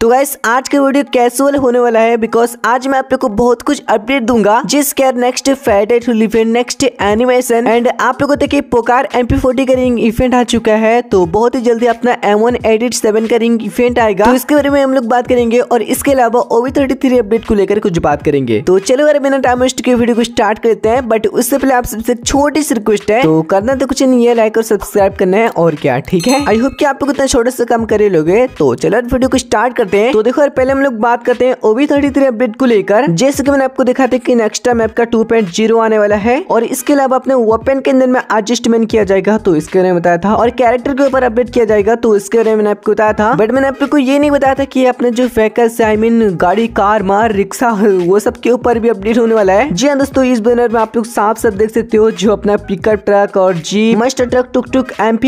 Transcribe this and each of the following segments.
तो गाइस आज का वीडियो कैसुअल होने वाला है बिकॉज आज मैं आप लोग को बहुत कुछ अपडेट दूंगा जिस next Friday to event next animation and आप लोगों तक पोकार एम पी फोर्टी का रिंग इवेंट आ चुका है तो बहुत ही जल्दी अपना एम वन एडिट सेवन का रिंग इवेंट आएगा तो इसके बारे में हम लोग बात करेंगे और इसके अलावा ओवी थर्टी थ्री अपडेट को लेकर कुछ बात करेंगे तो चलो अगर बिना टाइम वेस्ट के वीडियो को स्टार्ट करते हैं बट उससे पहले आप सबसे छोटी सी रिक्वेस्ट है तो करना तो कुछ नहीं है लाइक और सब्सक्राइब करना है और क्या ठीक है आई होप की आप लोग इतना छोटा सा काम करे लोगे तो चलो वीडियो को स्टार्ट करते हैं तो देखो यार पहले हम लोग बात करते हैं ओवी थर्टी थ्री अपडेट को लेकर जैसे कि मैंने आपको दिखा था कि नेक्स्ट मैप का टू पॉइंट जीरो आने वाला है और इसके अलावा अपने वेपन के अंदर में एडजस्टमेंट किया जाएगा तो इसके बारे में बताया था और कैरेक्टर के ऊपर अपडेट किया जाएगा तो इसके बारे में आपको बताया था बट मैंने आपको ये नहीं बताया था की अपने जो फैकल आई मीन गाड़ी कार मार रिक्शा वो सब के ऊपर भी अपडेट होने वाला है जी हाँ दोस्तों इस बैनर में आप लोग साफ साफ देख सकते हो जो अपना पिकअप ट्रक और जी मस्टर ट्रक टुक टुक एम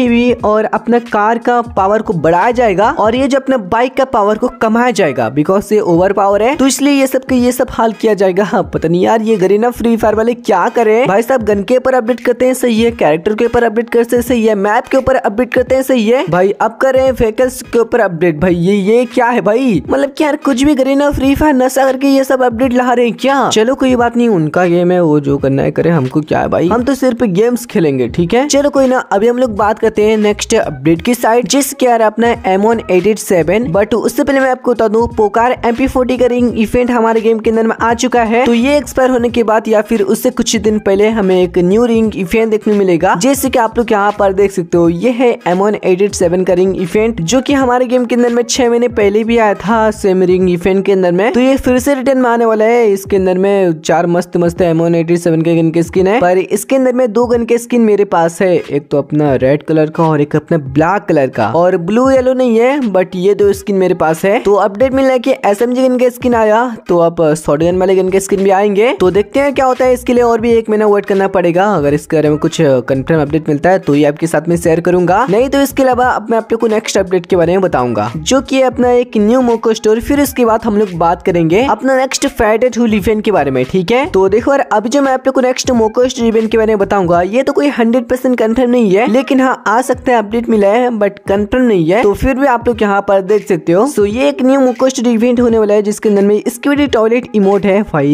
और अपना कार का पावर को बढ़ाया जाएगा और ये जो अपना बाइक का पावर को को कमाया जाएगा बिकॉज ये ओवर पावर है तो इसलिए ये सब ये सब हाल किया जाएगा हाँ पता नहीं यार ये गरीना फ्री फायर वाले क्या करे भाई साहब गन के ऊपर अपडेट करते हैं सही है कैरेक्टर के ऊपर अपडेट करते हैं सही है मैप के ऊपर अपडेट करते हैं सही है भाई अब करे व्हीकल्स के ऊपर अपडेट भाई ये ये क्या है भाई मतलब क्या कुछ भी गरीना फ्री फायर नशा करके ये सब अपडेट ला रहे हैं क्या चलो कोई बात नहीं उनका गेम है वो जो करना है करे हमको क्या है भाई हम तो सिर्फ गेम्स खेलेंगे ठीक है चलो कोई ना अभी हम लोग बात करते हैं नेक्स्ट अपडेट की साइड जिसके यार अपना एमोन एडिट सेवन बट उससे पहले पहले मैं आपको बता दू पोकार एमपी फोर्टी का रिंग इवेंट हमारे गेम के अंदर में आ चुका है तो ये एक्सपायर होने के बाद या फिर उससे कुछ दिन पहले हमें एक न्यू रिंग इवेंट देखने मिलेगा जैसे की आप लोग यहाँ पर देख सकते हो ये है एमोन एडिट सेवन का रिंग इवेंट जो की हमारे गेम के अंदर में छह महीने पहले भी आया था सेम रिंग इवेंट के अंदर में तो ये फिर से रिटर्न में आने वाला है इसके अंदर में चार मस्त मस्त एमोन एटी सेवन के गन के स्किन है पर इसके अंदर में दो गन के स्किन मेरे पास है एक तो अपना रेड कलर का और एक अपना ब्लैक कलर का और ब्लू येलो नहीं है बट ये दो स्किन मेरे पास है से तो अपडेट मिलने की एस एम जी स्किन आया तो अब शॉर्ट uh, गन वाले गन के स्किन भी आएंगे तो देखते हैं क्या होता है इसके लिए और भी एक महीना वेट करना पड़ेगा अगर इसके बारे में कुछ कंफर्म uh, अपडेट मिलता है तो ये आपके साथ में शेयर करूंगा नहीं तो इसके अलावा अब मैं आपको नेक्स्ट अपडेट के बारे में बताऊंगा जो की अपना एक न्यू मोको स्टोर फिर उसके बाद हम लोग बात करेंगे अपना नेक्स्ट फ्राइडे टू इवेंट के बारे में ठीक है तो देखो यार अभी जो मैं आप लोग को नेक्स्ट मोको स्टोर इवेंट के बारे में बताऊंगा ये तो कोई हंड्रेड परसेंट कन्फर्म नहीं है लेकिन हाँ आ सकते हैं अपडेट मिला है बट कंफर्म नहीं है तो फिर भी आप लोग यहाँ पर देख सकते हो तो ये ये एक न्यू मुकोस्ट इवेंट होने वाला है जिसके अंदर में स्क्विडी टॉयलेट इमोट है भाई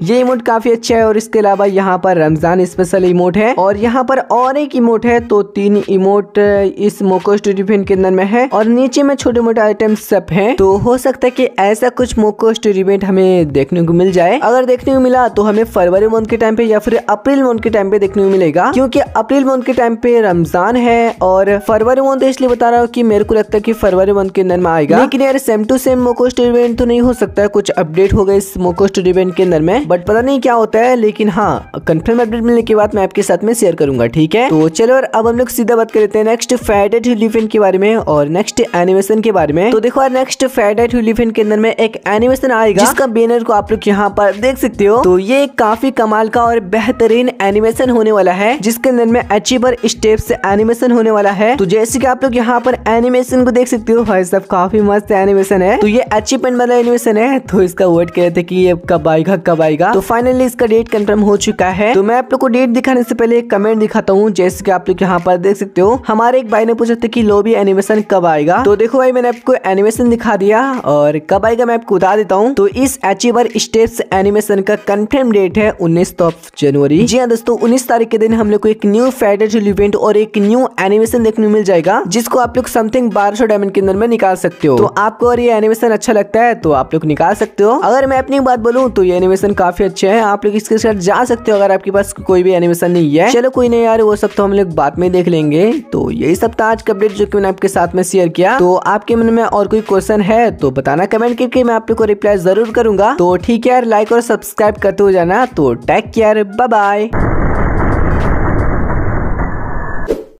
ये इमोट काफी अच्छा है और इसके अलावा यहाँ पर रमजान स्पेशल इमोट है और यहाँ पर और एक इमोट है तो तीन इमोट इस मोकोस्ट इवेंट के अंदर में है और नीचे में छोटे मोटे आइटम सब है तो हो सकता है की ऐसा कुछ मोकोस्ट इवेंट हमें देखने को मिल जाए अगर देखने को मिला तो हमें फरवरी मंथ के टाइम पे या फिर अप्रैल मंथ के टाइम पे देखने को मिलेगा क्योंकि अप्रैल मंथ के टाइम पे रमजान है और फरवरी मंथ इसलिए बता रहा हूँ की मेरे को लगता है की फरवरी मंथ के अंदर में आएगा लेकिन यार सेम टू सेम मोकोस्ट इवेंट तो नहीं हो सकता है कुछ अपडेट होगा इस मोकोस्ट इवेंट के अंदर में बट पता नहीं क्या होता है लेकिन हाँ कंफर्म अपडेट मिलने के बाद मैं आपके साथ में शेयर करूंगा ठीक है तो चलो और अब हम लोग सीधा बात करते हैं नेक्स्ट फैडेट हिलिफेंट के बारे में और नेक्स्ट एनिमेशन के बारे में तो देखो यार नेक्स्ट फैडेट हिलिफेंट के अंदर में एक एनिमेशन आएगा जिसका बैनर को आप लोग यहाँ पर देख सकते हो तो ये काफी कमाल का और बेहतरीन एनिमेशन होने वाला है जिसके अंदर में अचीवर स्टेप से एनिमेशन होने वाला है तो जैसे की आप लोग यहाँ पर एनिमेशन को देख सकते हो भाई साहब काफी मस्त एनिमेशन एनिमेशन है तो ये अचीवमेंट वाला एनिमेशन है तो इसका वेट कर रहे थे की कब आएगा कब आएगा तो फाइनली इसका डेट कन्फर्म हो चुका है तो मैं आप लोग को डेट दिखाने से पहले एक कमेंट दिखाता हूँ जैसे की आप लोग यहाँ पर देख सकते हो हमारे एक भाई ने पूछा था की लोबी एनिमेशन कब आएगा तो देखो भाई मैंने आपको एनिमेशन दिखा दिया और कब आएगा मैं आपको बता देता हूँ तो इस अचीवर स्टेप्स एनिमेशन का कंफर्म डेट है उन्नीस जनवरी जी हाँ दोस्तों उन्नीस तारीख के दिन हम लोग को एक न्यू फेडरल इवेंट और एक न्यू एनिमेशन देखने मिल जाएगा जिसको आप लोग समथिंग बारह डायमंड के अंदर में निकाल सकते हो तो आप आपको और ये एनिमेशन अच्छा लगता है तो आप लोग निकाल सकते हो अगर मैं अपनी बात बोलूँ तो ये एनिमेशन काफी अच्छे है आप लोग इसके साथ जा सकते हो अगर आपके पास कोई भी एनिमेशन नहीं है चलो कोई नहीं यार वो सब तो हम लोग बाद में देख लेंगे तो यही सब था आज का अपडेट जो की मैंने आपके साथ में शेयर किया तो आपके मन में और कोई क्वेश्चन है तो बताना कमेंट करके मैं आप लोग को रिप्लाई जरूर करूंगा तो ठीक है यार लाइक और सब्सक्राइब करते हो जाना तो केयर बाय बाय